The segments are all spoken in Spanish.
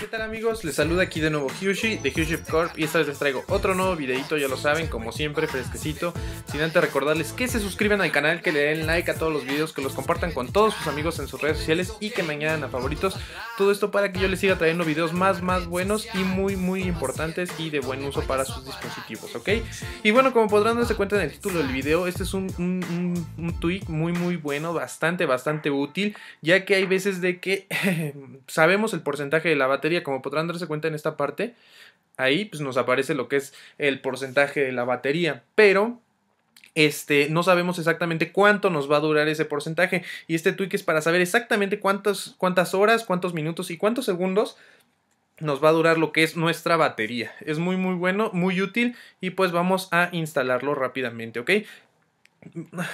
¿Qué tal amigos? Les saluda aquí de nuevo Hyushi de Hyushi Corp y esta vez les traigo otro nuevo videito, ya lo saben, como siempre, fresquecito. Sin antes recordarles que se suscriban al canal, que le den like a todos los videos, que los compartan con todos sus amigos en sus redes sociales y que me añadan a favoritos. Todo esto para que yo les siga trayendo videos más, más buenos y muy, muy importantes y de buen uso para sus dispositivos, ¿ok? Y bueno, como podrán darse cuenta en el título del video, este es un, tweet muy, muy bueno, bastante, bastante útil, ya que hay veces de que sabemos el porcentaje de la batería como podrán darse cuenta en esta parte, ahí pues, nos aparece lo que es el porcentaje de la batería, pero este, no sabemos exactamente cuánto nos va a durar ese porcentaje. Y este tweak es para saber exactamente cuántas, cuántas horas, cuántos minutos y cuántos segundos nos va a durar lo que es nuestra batería. Es muy muy bueno, muy útil y pues vamos a instalarlo rápidamente, ¿ok?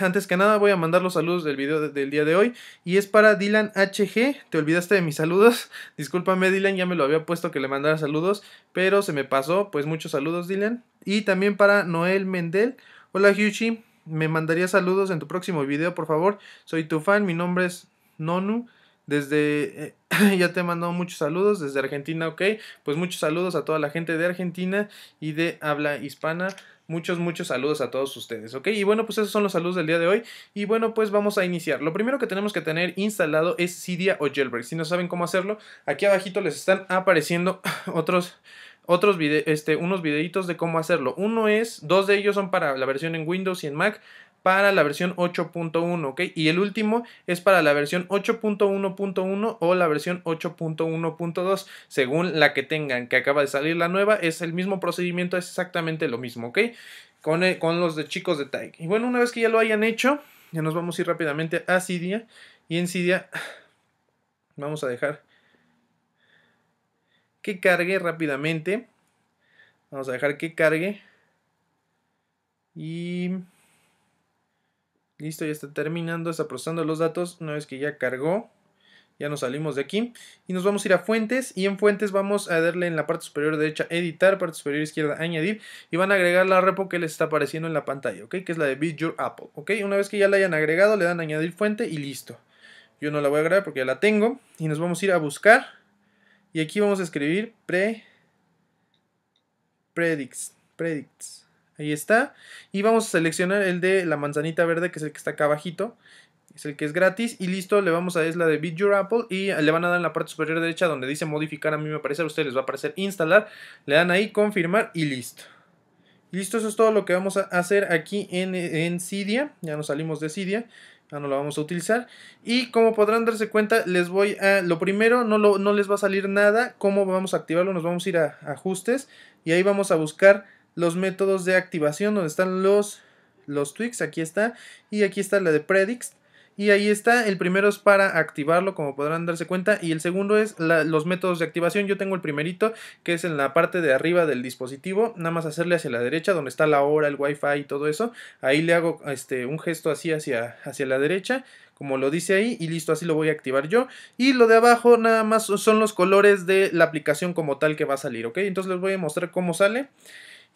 antes que nada voy a mandar los saludos del video del día de hoy y es para Dylan HG, te olvidaste de mis saludos, discúlpame Dylan, ya me lo había puesto que le mandara saludos, pero se me pasó, pues muchos saludos Dylan. Y también para Noel Mendel, hola Huchi, me mandaría saludos en tu próximo video por favor, soy tu fan, mi nombre es Nonu. Desde, eh, ya te he mandado muchos saludos desde Argentina, ok. Pues muchos saludos a toda la gente de Argentina y de habla hispana. Muchos, muchos saludos a todos ustedes, ¿ok? Y bueno, pues esos son los saludos del día de hoy. Y bueno, pues vamos a iniciar. Lo primero que tenemos que tener instalado es Cydia o Jailbreak. Si no saben cómo hacerlo, aquí abajito les están apareciendo otros otros este, unos videitos de cómo hacerlo. Uno es, dos de ellos son para la versión en Windows y en Mac para la versión 8.1, ¿ok? Y el último es para la versión 8.1.1 o la versión 8.1.2, según la que tengan, que acaba de salir la nueva, es el mismo procedimiento, es exactamente lo mismo, ¿ok? Con, eh, con los de chicos de Tag. Y bueno, una vez que ya lo hayan hecho, ya nos vamos a ir rápidamente a Cydia. Y en Cydia vamos a dejar que cargue rápidamente. Vamos a dejar que cargue. Y Listo, ya está terminando, está procesando los datos. Una vez que ya cargó, ya nos salimos de aquí. Y nos vamos a ir a fuentes. Y en fuentes vamos a darle en la parte superior derecha editar, parte superior izquierda añadir. Y van a agregar la repo que les está apareciendo en la pantalla, ¿ok? Que es la de Beat Your Apple, ¿ok? Una vez que ya la hayan agregado, le dan añadir fuente y listo. Yo no la voy a agregar porque ya la tengo. Y nos vamos a ir a buscar. Y aquí vamos a escribir pre... Predicts. Predicts. Ahí está. Y vamos a seleccionar el de la manzanita verde, que es el que está acá abajito. Es el que es gratis. Y listo, le vamos a es la de Beat Your Apple. Y le van a dar en la parte superior derecha donde dice modificar. A mí me parece, a ustedes les va a aparecer instalar. Le dan ahí, confirmar y listo. Listo, eso es todo lo que vamos a hacer aquí en, en Cydia. Ya nos salimos de Cydia. Ya no lo vamos a utilizar. Y como podrán darse cuenta, les voy a... Lo primero, no, no les va a salir nada. ¿Cómo vamos a activarlo? Nos vamos a ir a ajustes. Y ahí vamos a buscar los métodos de activación donde están los, los tweaks, aquí está, y aquí está la de predix Y ahí está, el primero es para activarlo, como podrán darse cuenta, y el segundo es los métodos de activación. Yo tengo el primerito, que es en la parte de arriba del dispositivo, nada más hacerle hacia la derecha, donde está la hora, el wifi y todo eso. Ahí le hago este, un gesto así hacia, hacia la derecha, como lo dice ahí, y listo, así lo voy a activar yo. Y lo de abajo nada más son los colores de la aplicación como tal que va a salir, ¿ok? Entonces les voy a mostrar cómo sale.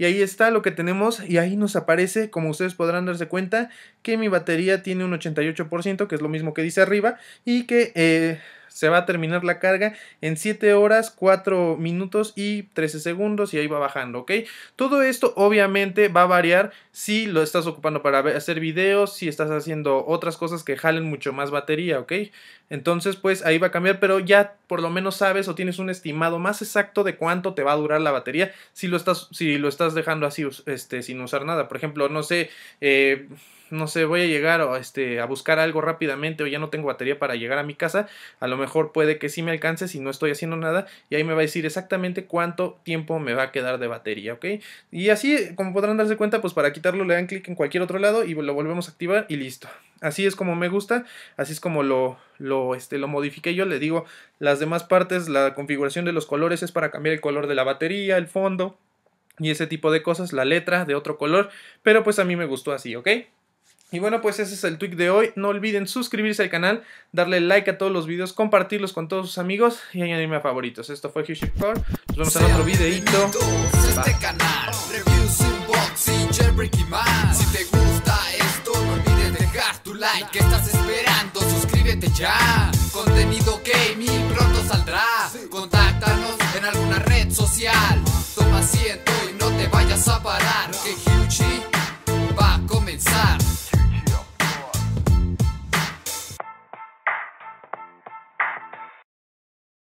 Y ahí está lo que tenemos y ahí nos aparece, como ustedes podrán darse cuenta, que mi batería tiene un 88%, que es lo mismo que dice arriba, y que... Eh, se va a terminar la carga en 7 horas, 4 minutos y 13 segundos y ahí va bajando, ¿ok? Todo esto obviamente va a variar si lo estás ocupando para hacer videos, si estás haciendo otras cosas que jalen mucho más batería, ¿ok? Entonces pues ahí va a cambiar, pero ya por lo menos sabes o tienes un estimado más exacto de cuánto te va a durar la batería si lo estás, si lo estás dejando así este, sin usar nada. Por ejemplo, no sé... Eh, no sé, voy a llegar este, a buscar algo rápidamente o ya no tengo batería para llegar a mi casa, a lo mejor puede que sí me alcance si no estoy haciendo nada y ahí me va a decir exactamente cuánto tiempo me va a quedar de batería, ¿ok? Y así, como podrán darse cuenta, pues para quitarlo le dan clic en cualquier otro lado y lo volvemos a activar y listo. Así es como me gusta, así es como lo, lo, este, lo modifiqué yo, le digo las demás partes, la configuración de los colores es para cambiar el color de la batería, el fondo y ese tipo de cosas, la letra de otro color, pero pues a mí me gustó así, ¿ok? Y bueno, pues ese es el tweet de hoy. No olviden suscribirse al canal, darle like a todos los videos, compartirlos con todos sus amigos y añadirme a favoritos. Esto fue Huge Core. Nos vemos en otro videito. Este reviews, unboxing, y más. Si te gusta esto, no olvides dejar tu like. ¿Qué estás esperando? Suscríbete ya. Contenido gaming pronto saldrá. Contáctanos en alguna red social. Toma asiento y no te vayas a parar. Que